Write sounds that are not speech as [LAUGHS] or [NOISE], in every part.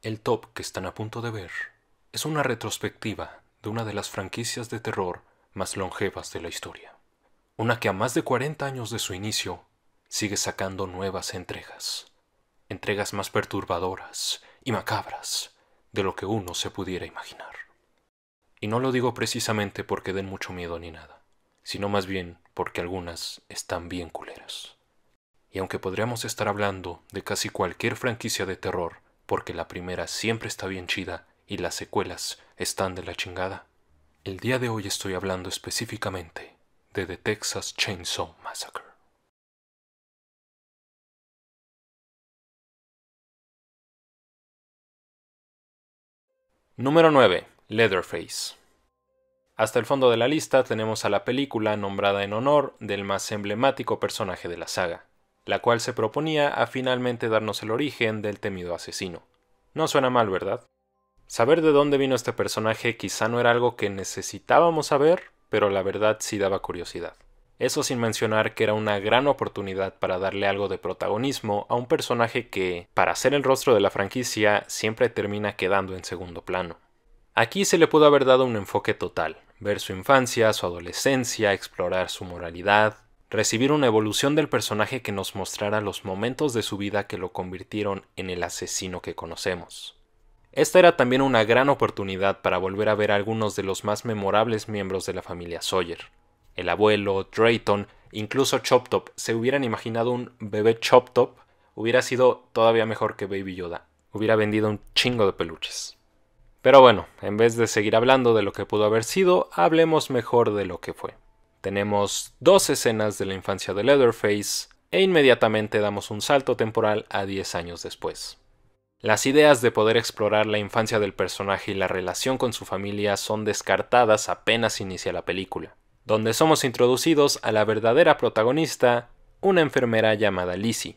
El top que están a punto de ver es una retrospectiva de una de las franquicias de terror más longevas de la historia. Una que a más de 40 años de su inicio sigue sacando nuevas entregas. Entregas más perturbadoras y macabras de lo que uno se pudiera imaginar. Y no lo digo precisamente porque den mucho miedo ni nada, sino más bien porque algunas están bien culeras. Y aunque podríamos estar hablando de casi cualquier franquicia de terror, porque la primera siempre está bien chida y las secuelas están de la chingada. El día de hoy estoy hablando específicamente de The Texas Chainsaw Massacre. Número 9. Leatherface. Hasta el fondo de la lista tenemos a la película nombrada en honor del más emblemático personaje de la saga, la cual se proponía a finalmente darnos el origen del temido asesino. No suena mal, ¿verdad? Saber de dónde vino este personaje quizá no era algo que necesitábamos saber, pero la verdad sí daba curiosidad. Eso sin mencionar que era una gran oportunidad para darle algo de protagonismo a un personaje que, para ser el rostro de la franquicia, siempre termina quedando en segundo plano. Aquí se le pudo haber dado un enfoque total, ver su infancia, su adolescencia, explorar su moralidad, recibir una evolución del personaje que nos mostrara los momentos de su vida que lo convirtieron en el asesino que conocemos. Esta era también una gran oportunidad para volver a ver algunos de los más memorables miembros de la familia Sawyer. El abuelo, Drayton, incluso Choptop, se hubieran imaginado un bebé Choptop, Top, hubiera sido todavía mejor que Baby Yoda, hubiera vendido un chingo de peluches. Pero bueno, en vez de seguir hablando de lo que pudo haber sido, hablemos mejor de lo que fue. Tenemos dos escenas de la infancia de Leatherface e inmediatamente damos un salto temporal a 10 años después. Las ideas de poder explorar la infancia del personaje y la relación con su familia son descartadas apenas inicia la película, donde somos introducidos a la verdadera protagonista, una enfermera llamada Lizzie.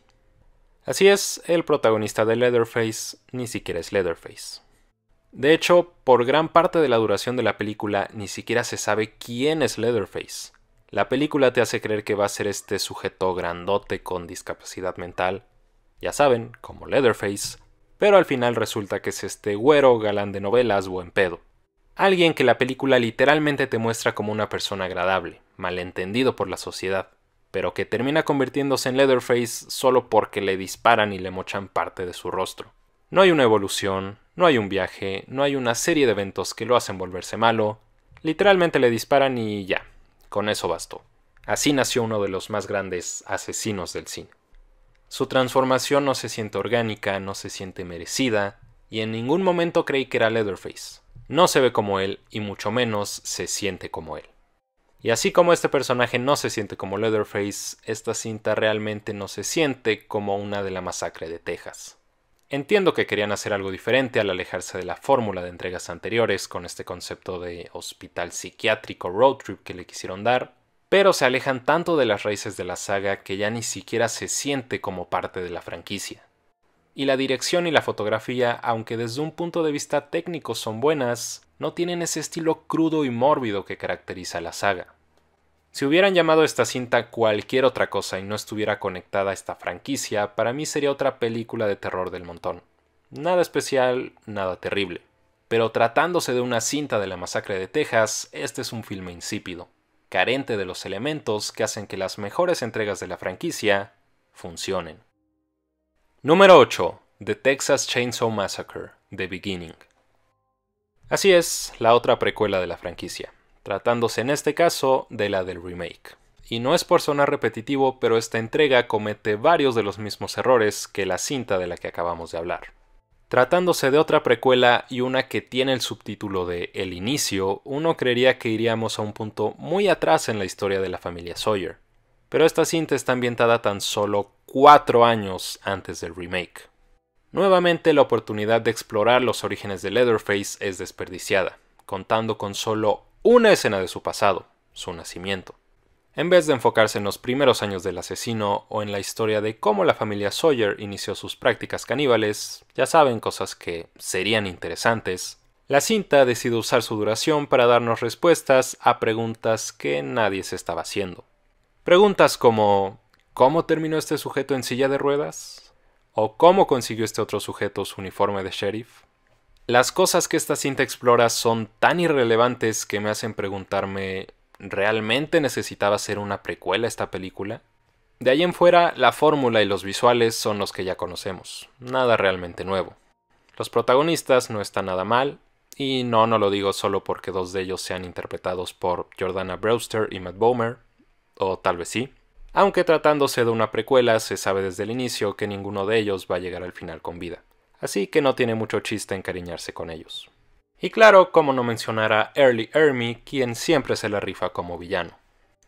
Así es, el protagonista de Leatherface ni siquiera es Leatherface. De hecho, por gran parte de la duración de la película ni siquiera se sabe quién es Leatherface. La película te hace creer que va a ser este sujeto grandote con discapacidad mental, ya saben, como Leatherface, pero al final resulta que es este güero galán de novelas buen pedo. Alguien que la película literalmente te muestra como una persona agradable, malentendido por la sociedad, pero que termina convirtiéndose en Leatherface solo porque le disparan y le mochan parte de su rostro. No hay una evolución, no hay un viaje, no hay una serie de eventos que lo hacen volverse malo, literalmente le disparan y ya, con eso bastó. Así nació uno de los más grandes asesinos del cine. Su transformación no se siente orgánica, no se siente merecida, y en ningún momento creí que era Leatherface. No se ve como él, y mucho menos se siente como él. Y así como este personaje no se siente como Leatherface, esta cinta realmente no se siente como una de la masacre de Texas. Entiendo que querían hacer algo diferente al alejarse de la fórmula de entregas anteriores con este concepto de hospital psiquiátrico road trip que le quisieron dar, pero se alejan tanto de las raíces de la saga que ya ni siquiera se siente como parte de la franquicia. Y la dirección y la fotografía, aunque desde un punto de vista técnico son buenas, no tienen ese estilo crudo y mórbido que caracteriza a la saga. Si hubieran llamado esta cinta cualquier otra cosa y no estuviera conectada a esta franquicia, para mí sería otra película de terror del montón. Nada especial, nada terrible. Pero tratándose de una cinta de la masacre de Texas, este es un filme insípido, carente de los elementos que hacen que las mejores entregas de la franquicia funcionen. Número 8. The Texas Chainsaw Massacre, The Beginning. Así es, la otra precuela de la franquicia tratándose en este caso de la del remake. Y no es por sonar repetitivo, pero esta entrega comete varios de los mismos errores que la cinta de la que acabamos de hablar. Tratándose de otra precuela y una que tiene el subtítulo de El inicio, uno creería que iríamos a un punto muy atrás en la historia de la familia Sawyer. Pero esta cinta está ambientada tan solo cuatro años antes del remake. Nuevamente la oportunidad de explorar los orígenes de Leatherface es desperdiciada, contando con solo una escena de su pasado, su nacimiento, en vez de enfocarse en los primeros años del asesino o en la historia de cómo la familia Sawyer inició sus prácticas caníbales, ya saben cosas que serían interesantes, la cinta decide usar su duración para darnos respuestas a preguntas que nadie se estaba haciendo. Preguntas como ¿cómo terminó este sujeto en silla de ruedas? ¿O cómo consiguió este otro sujeto su uniforme de sheriff? Las cosas que esta cinta explora son tan irrelevantes que me hacen preguntarme, ¿realmente necesitaba ser una precuela esta película? De ahí en fuera, la fórmula y los visuales son los que ya conocemos, nada realmente nuevo. Los protagonistas no están nada mal, y no, no lo digo solo porque dos de ellos sean interpretados por Jordana Brewster y Matt Bomer, o tal vez sí. Aunque tratándose de una precuela, se sabe desde el inicio que ninguno de ellos va a llegar al final con vida así que no tiene mucho chiste encariñarse con ellos. Y claro, como no mencionar Early Ermy, quien siempre se la rifa como villano.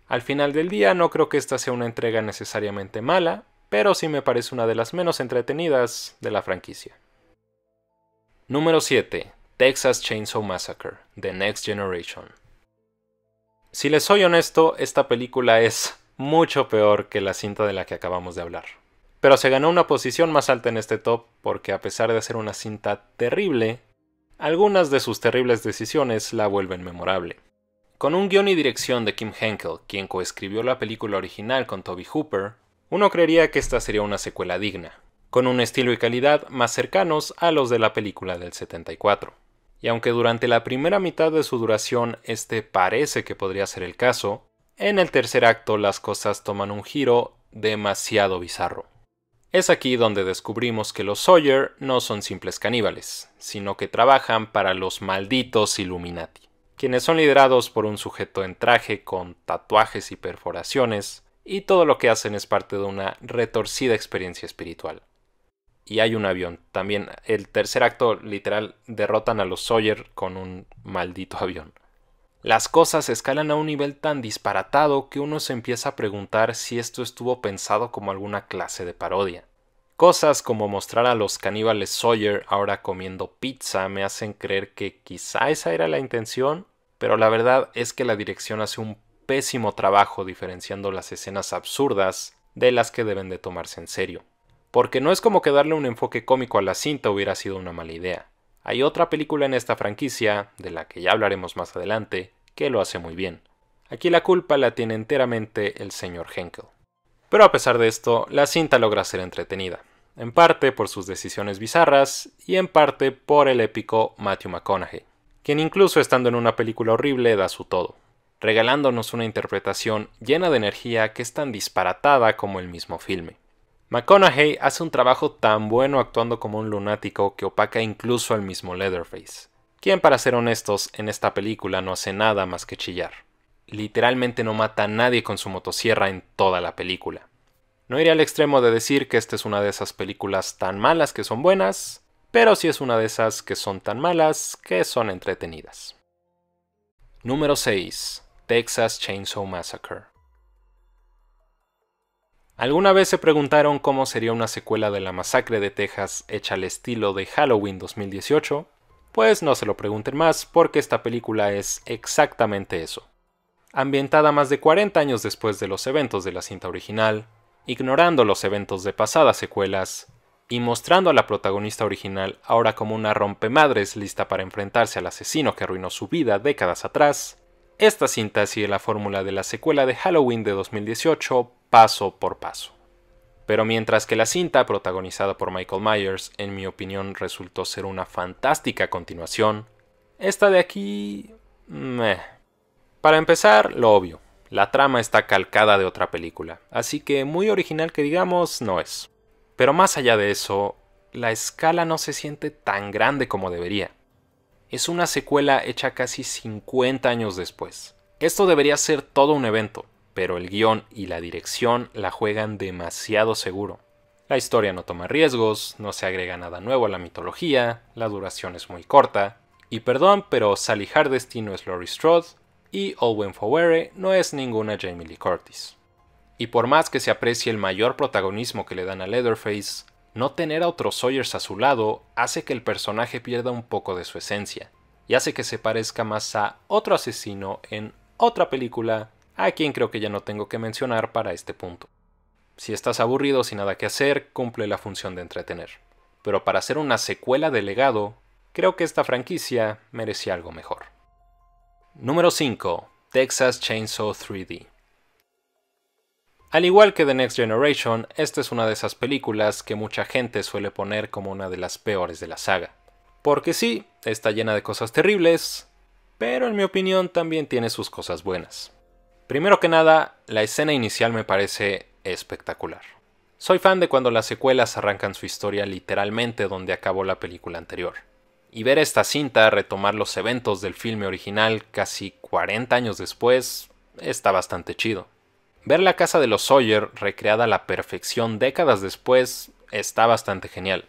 Al final del día no creo que esta sea una entrega necesariamente mala, pero sí me parece una de las menos entretenidas de la franquicia. Número 7. Texas Chainsaw Massacre, The Next Generation. Si les soy honesto, esta película es mucho peor que la cinta de la que acabamos de hablar. Pero se ganó una posición más alta en este top porque a pesar de ser una cinta terrible, algunas de sus terribles decisiones la vuelven memorable. Con un guión y dirección de Kim Henkel, quien coescribió la película original con Toby Hooper, uno creería que esta sería una secuela digna, con un estilo y calidad más cercanos a los de la película del 74. Y aunque durante la primera mitad de su duración este parece que podría ser el caso, en el tercer acto las cosas toman un giro demasiado bizarro. Es aquí donde descubrimos que los Sawyer no son simples caníbales, sino que trabajan para los malditos Illuminati, quienes son liderados por un sujeto en traje con tatuajes y perforaciones, y todo lo que hacen es parte de una retorcida experiencia espiritual. Y hay un avión. También el tercer acto literal derrotan a los Sawyer con un maldito avión. Las cosas escalan a un nivel tan disparatado que uno se empieza a preguntar si esto estuvo pensado como alguna clase de parodia. Cosas como mostrar a los caníbales Sawyer ahora comiendo pizza me hacen creer que quizá esa era la intención, pero la verdad es que la dirección hace un pésimo trabajo diferenciando las escenas absurdas de las que deben de tomarse en serio. Porque no es como que darle un enfoque cómico a la cinta hubiera sido una mala idea. Hay otra película en esta franquicia, de la que ya hablaremos más adelante, que lo hace muy bien. Aquí la culpa la tiene enteramente el señor Henkel. Pero a pesar de esto, la cinta logra ser entretenida, en parte por sus decisiones bizarras y en parte por el épico Matthew McConaughey, quien incluso estando en una película horrible da su todo, regalándonos una interpretación llena de energía que es tan disparatada como el mismo filme. McConaughey hace un trabajo tan bueno actuando como un lunático que opaca incluso al mismo Leatherface, quien para ser honestos en esta película no hace nada más que chillar. Literalmente no mata a nadie con su motosierra en toda la película. No iré al extremo de decir que esta es una de esas películas tan malas que son buenas, pero sí es una de esas que son tan malas que son entretenidas. Número 6. Texas Chainsaw Massacre. ¿Alguna vez se preguntaron cómo sería una secuela de la masacre de Texas hecha al estilo de Halloween 2018? Pues no se lo pregunten más porque esta película es exactamente eso. Ambientada más de 40 años después de los eventos de la cinta original, ignorando los eventos de pasadas secuelas, y mostrando a la protagonista original ahora como una rompemadres lista para enfrentarse al asesino que arruinó su vida décadas atrás, esta cinta sigue la fórmula de la secuela de Halloween de 2018 paso por paso. Pero mientras que la cinta, protagonizada por Michael Myers, en mi opinión resultó ser una fantástica continuación, esta de aquí... Meh. Para empezar, lo obvio, la trama está calcada de otra película, así que muy original que digamos no es. Pero más allá de eso, la escala no se siente tan grande como debería es una secuela hecha casi 50 años después. Esto debería ser todo un evento, pero el guión y la dirección la juegan demasiado seguro. La historia no toma riesgos, no se agrega nada nuevo a la mitología, la duración es muy corta, y perdón, pero Sally Hardesty no es Laurie Strode y Owen Fowere no es ninguna Jamie Lee Curtis. Y por más que se aprecie el mayor protagonismo que le dan a Leatherface, no tener a otros Sawyers a su lado hace que el personaje pierda un poco de su esencia, y hace que se parezca más a otro asesino en otra película, a quien creo que ya no tengo que mencionar para este punto. Si estás aburrido sin nada que hacer, cumple la función de entretener. Pero para hacer una secuela de legado, creo que esta franquicia merecía algo mejor. Número 5. Texas Chainsaw 3D. Al igual que The Next Generation, esta es una de esas películas que mucha gente suele poner como una de las peores de la saga. Porque sí, está llena de cosas terribles, pero en mi opinión también tiene sus cosas buenas. Primero que nada, la escena inicial me parece espectacular. Soy fan de cuando las secuelas arrancan su historia literalmente donde acabó la película anterior. Y ver esta cinta retomar los eventos del filme original casi 40 años después está bastante chido. Ver la casa de los Sawyer recreada a la perfección décadas después está bastante genial.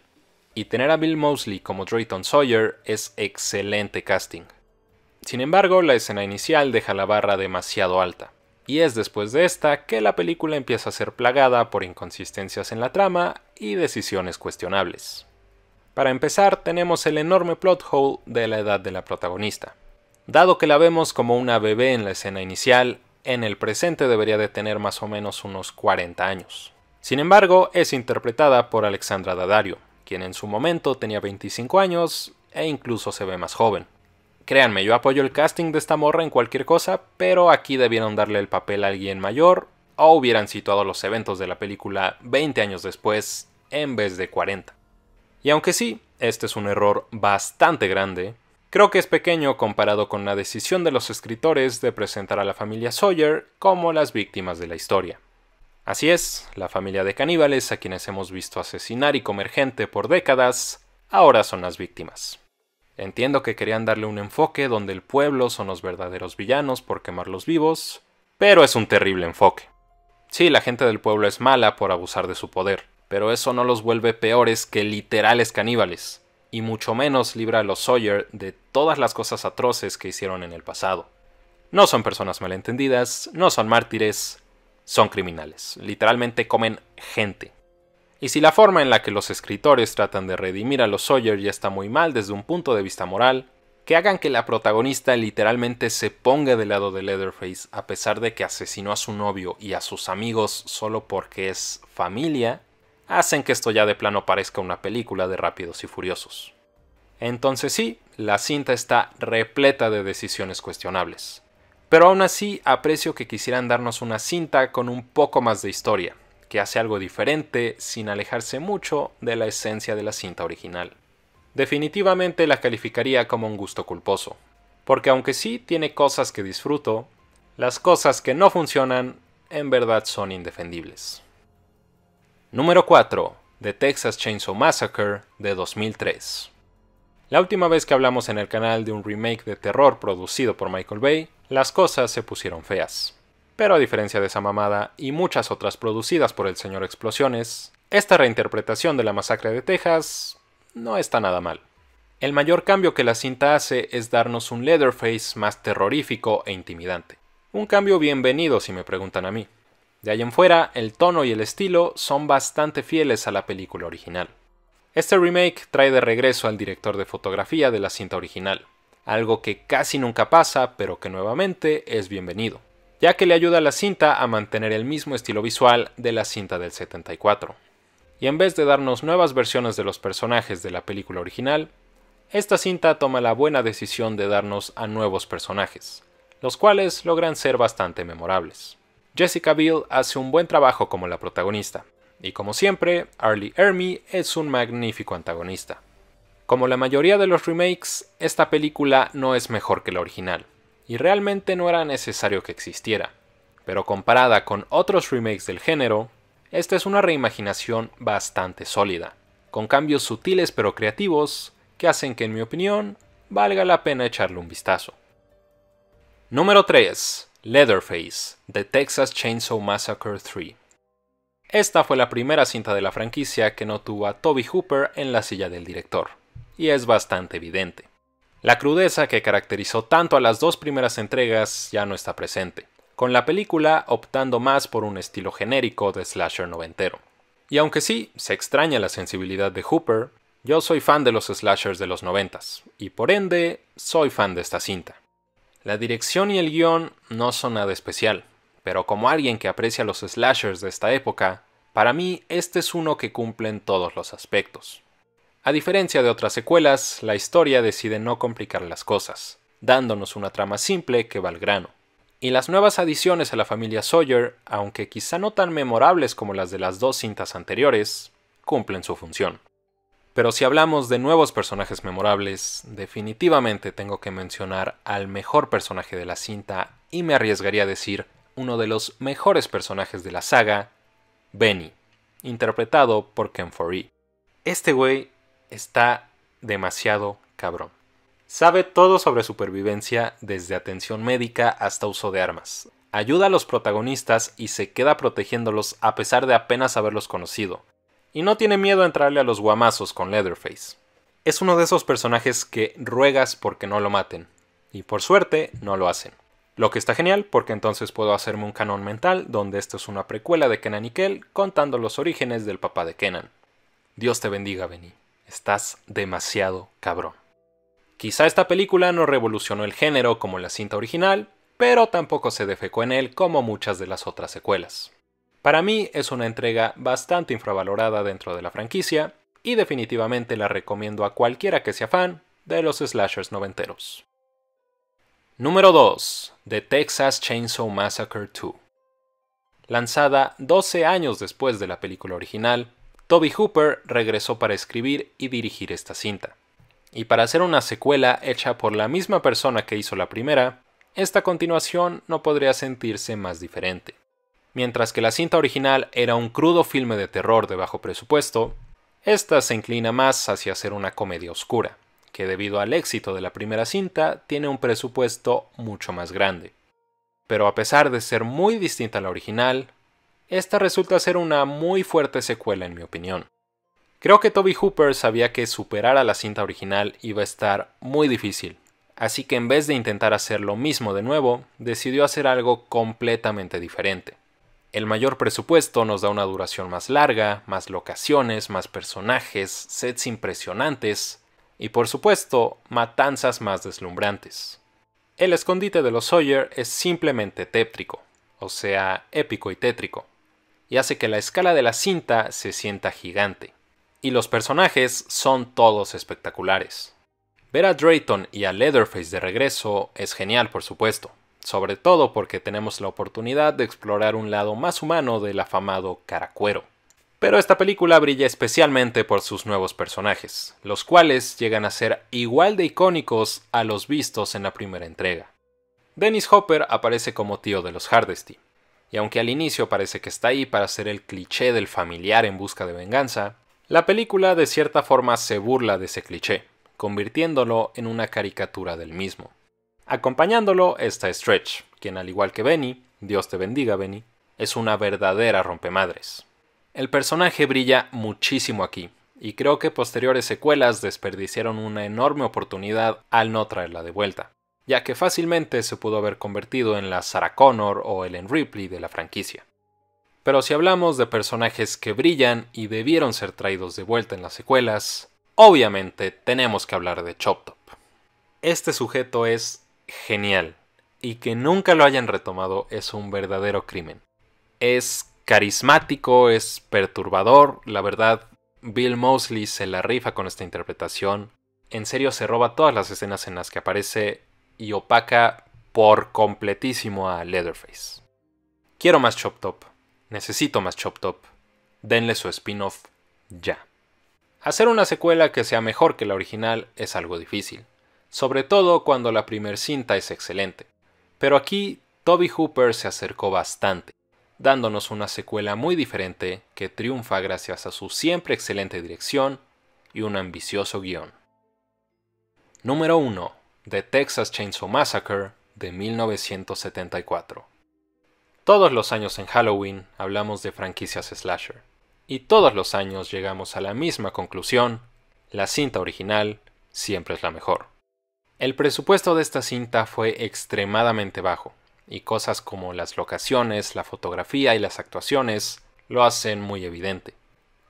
Y tener a Bill Mosley como Drayton Sawyer es excelente casting. Sin embargo, la escena inicial deja la barra demasiado alta. Y es después de esta que la película empieza a ser plagada por inconsistencias en la trama y decisiones cuestionables. Para empezar, tenemos el enorme plot hole de la edad de la protagonista. Dado que la vemos como una bebé en la escena inicial, en el presente debería de tener más o menos unos 40 años. Sin embargo, es interpretada por Alexandra Dadario, quien en su momento tenía 25 años e incluso se ve más joven. Créanme, yo apoyo el casting de esta morra en cualquier cosa, pero aquí debieron darle el papel a alguien mayor o hubieran situado los eventos de la película 20 años después en vez de 40. Y aunque sí, este es un error bastante grande, Creo que es pequeño comparado con la decisión de los escritores de presentar a la familia Sawyer como las víctimas de la historia. Así es, la familia de caníbales a quienes hemos visto asesinar y comer gente por décadas, ahora son las víctimas. Entiendo que querían darle un enfoque donde el pueblo son los verdaderos villanos por quemarlos vivos, pero es un terrible enfoque. Sí, la gente del pueblo es mala por abusar de su poder, pero eso no los vuelve peores que literales caníbales y mucho menos libra a los Sawyer de todas las cosas atroces que hicieron en el pasado. No son personas malentendidas, no son mártires, son criminales. Literalmente comen gente. Y si la forma en la que los escritores tratan de redimir a los Sawyer ya está muy mal desde un punto de vista moral, que hagan que la protagonista literalmente se ponga del lado de Leatherface a pesar de que asesinó a su novio y a sus amigos solo porque es familia, hacen que esto ya de plano parezca una película de rápidos y furiosos. Entonces sí, la cinta está repleta de decisiones cuestionables. Pero aún así aprecio que quisieran darnos una cinta con un poco más de historia, que hace algo diferente sin alejarse mucho de la esencia de la cinta original. Definitivamente la calificaría como un gusto culposo, porque aunque sí tiene cosas que disfruto, las cosas que no funcionan en verdad son indefendibles. Número 4. The Texas Chainsaw Massacre de 2003. La última vez que hablamos en el canal de un remake de terror producido por Michael Bay, las cosas se pusieron feas. Pero a diferencia de esa mamada y muchas otras producidas por el señor Explosiones, esta reinterpretación de la masacre de Texas no está nada mal. El mayor cambio que la cinta hace es darnos un Leatherface más terrorífico e intimidante. Un cambio bienvenido si me preguntan a mí. De ahí en fuera, el tono y el estilo son bastante fieles a la película original. Este remake trae de regreso al director de fotografía de la cinta original, algo que casi nunca pasa, pero que nuevamente es bienvenido, ya que le ayuda a la cinta a mantener el mismo estilo visual de la cinta del 74. Y en vez de darnos nuevas versiones de los personajes de la película original, esta cinta toma la buena decisión de darnos a nuevos personajes, los cuales logran ser bastante memorables. Jessica Biel hace un buen trabajo como la protagonista, y como siempre, Arlie Ermey es un magnífico antagonista. Como la mayoría de los remakes, esta película no es mejor que la original, y realmente no era necesario que existiera, pero comparada con otros remakes del género, esta es una reimaginación bastante sólida, con cambios sutiles pero creativos que hacen que en mi opinión valga la pena echarle un vistazo. Número 3. Leatherface, The Texas Chainsaw Massacre 3. Esta fue la primera cinta de la franquicia que no tuvo a Toby Hooper en la silla del director, y es bastante evidente. La crudeza que caracterizó tanto a las dos primeras entregas ya no está presente, con la película optando más por un estilo genérico de slasher noventero. Y aunque sí, se extraña la sensibilidad de Hooper, yo soy fan de los slashers de los noventas, y por ende, soy fan de esta cinta. La dirección y el guión no son nada especial, pero como alguien que aprecia los slashers de esta época, para mí este es uno que cumple en todos los aspectos. A diferencia de otras secuelas, la historia decide no complicar las cosas, dándonos una trama simple que va al grano. Y las nuevas adiciones a la familia Sawyer, aunque quizá no tan memorables como las de las dos cintas anteriores, cumplen su función. Pero si hablamos de nuevos personajes memorables, definitivamente tengo que mencionar al mejor personaje de la cinta y me arriesgaría a decir uno de los mejores personajes de la saga, Benny, interpretado por Ken Foree. Este güey está demasiado cabrón. Sabe todo sobre supervivencia, desde atención médica hasta uso de armas. Ayuda a los protagonistas y se queda protegiéndolos a pesar de apenas haberlos conocido y no tiene miedo a entrarle a los guamazos con Leatherface. Es uno de esos personajes que ruegas porque no lo maten, y por suerte no lo hacen. Lo que está genial porque entonces puedo hacerme un canon mental donde esto es una precuela de Kenan y Kel contando los orígenes del papá de Kenan. Dios te bendiga, Benny. Estás demasiado cabrón. Quizá esta película no revolucionó el género como la cinta original, pero tampoco se defecó en él como muchas de las otras secuelas. Para mí es una entrega bastante infravalorada dentro de la franquicia y definitivamente la recomiendo a cualquiera que sea fan de los slashers noventeros. Número 2. The Texas Chainsaw Massacre 2. Lanzada 12 años después de la película original, Toby Hooper regresó para escribir y dirigir esta cinta. Y para hacer una secuela hecha por la misma persona que hizo la primera, esta continuación no podría sentirse más diferente. Mientras que la cinta original era un crudo filme de terror de bajo presupuesto, esta se inclina más hacia ser una comedia oscura, que debido al éxito de la primera cinta tiene un presupuesto mucho más grande. Pero a pesar de ser muy distinta a la original, esta resulta ser una muy fuerte secuela en mi opinión. Creo que Toby Hooper sabía que superar a la cinta original iba a estar muy difícil, así que en vez de intentar hacer lo mismo de nuevo, decidió hacer algo completamente diferente. El mayor presupuesto nos da una duración más larga, más locaciones, más personajes, sets impresionantes y por supuesto matanzas más deslumbrantes. El escondite de los Sawyer es simplemente tétrico, o sea, épico y tétrico, y hace que la escala de la cinta se sienta gigante. Y los personajes son todos espectaculares. Ver a Drayton y a Leatherface de regreso es genial, por supuesto, sobre todo porque tenemos la oportunidad de explorar un lado más humano del afamado Caracuero. Pero esta película brilla especialmente por sus nuevos personajes, los cuales llegan a ser igual de icónicos a los vistos en la primera entrega. Dennis Hopper aparece como tío de los Hardesty, y aunque al inicio parece que está ahí para ser el cliché del familiar en busca de venganza, la película de cierta forma se burla de ese cliché, convirtiéndolo en una caricatura del mismo. Acompañándolo está Stretch, quien al igual que Benny, Dios te bendiga Benny, es una verdadera rompemadres. El personaje brilla muchísimo aquí, y creo que posteriores secuelas desperdiciaron una enorme oportunidad al no traerla de vuelta, ya que fácilmente se pudo haber convertido en la Sarah Connor o Ellen Ripley de la franquicia. Pero si hablamos de personajes que brillan y debieron ser traídos de vuelta en las secuelas, obviamente tenemos que hablar de Chop Top. Este sujeto es genial y que nunca lo hayan retomado es un verdadero crimen. Es carismático, es perturbador, la verdad, Bill Mosley se la rifa con esta interpretación. En serio se roba todas las escenas en las que aparece y opaca por completísimo a Leatherface. Quiero más Chop Top. Necesito más Chop Top. Denle su spin-off ya. Hacer una secuela que sea mejor que la original es algo difícil sobre todo cuando la primer cinta es excelente. Pero aquí Toby Hooper se acercó bastante, dándonos una secuela muy diferente que triunfa gracias a su siempre excelente dirección y un ambicioso guión. Número 1. The Texas Chainsaw Massacre de 1974. Todos los años en Halloween hablamos de franquicias slasher, y todos los años llegamos a la misma conclusión, la cinta original siempre es la mejor. El presupuesto de esta cinta fue extremadamente bajo, y cosas como las locaciones, la fotografía y las actuaciones lo hacen muy evidente.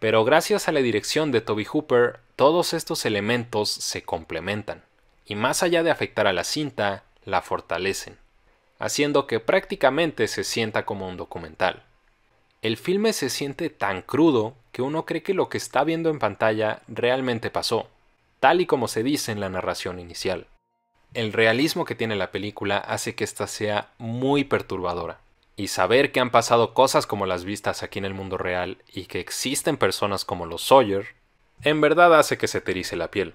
Pero gracias a la dirección de Toby Hooper, todos estos elementos se complementan, y más allá de afectar a la cinta, la fortalecen, haciendo que prácticamente se sienta como un documental. El filme se siente tan crudo que uno cree que lo que está viendo en pantalla realmente pasó, tal y como se dice en la narración inicial el realismo que tiene la película hace que esta sea muy perturbadora. Y saber que han pasado cosas como las vistas aquí en el mundo real y que existen personas como los Sawyer, en verdad hace que se te la piel.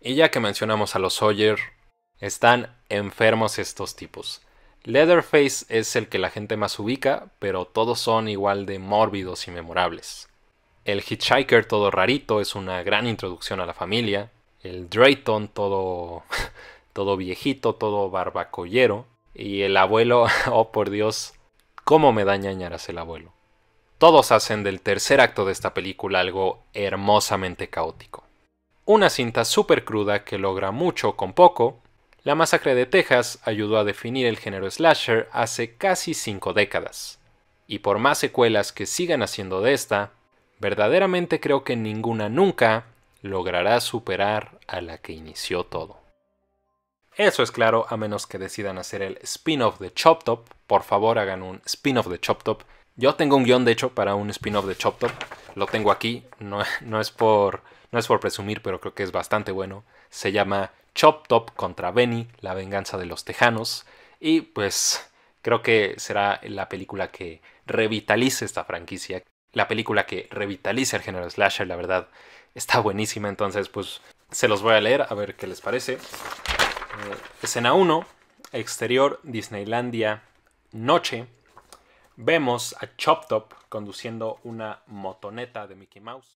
Y ya que mencionamos a los Sawyer, están enfermos estos tipos. Leatherface es el que la gente más ubica, pero todos son igual de mórbidos y memorables. El Hitchhiker todo rarito es una gran introducción a la familia el Drayton todo, [LAUGHS] todo viejito, todo barbacollero. Y el abuelo, [LAUGHS] oh por Dios, cómo me da ñañaras el abuelo. Todos hacen del tercer acto de esta película algo hermosamente caótico. Una cinta súper cruda que logra mucho con poco, La masacre de Texas ayudó a definir el género slasher hace casi cinco décadas. Y por más secuelas que sigan haciendo de esta, verdaderamente creo que ninguna nunca logrará superar a la que inició todo. Eso es claro, a menos que decidan hacer el spin-off de Chop Top. Por favor, hagan un spin-off de Chop Top. Yo tengo un guión, de hecho, para un spin-off de Chop Top. Lo tengo aquí. No, no, es por, no es por presumir, pero creo que es bastante bueno. Se llama Chop Top contra Benny, la venganza de los tejanos. Y pues creo que será la película que revitalice esta franquicia. La película que revitalice el género slasher, la verdad está buenísima, entonces pues se los voy a leer a ver qué les parece. Eh, escena 1, exterior, Disneylandia, noche. Vemos a Chop Top conduciendo una motoneta de Mickey Mouse.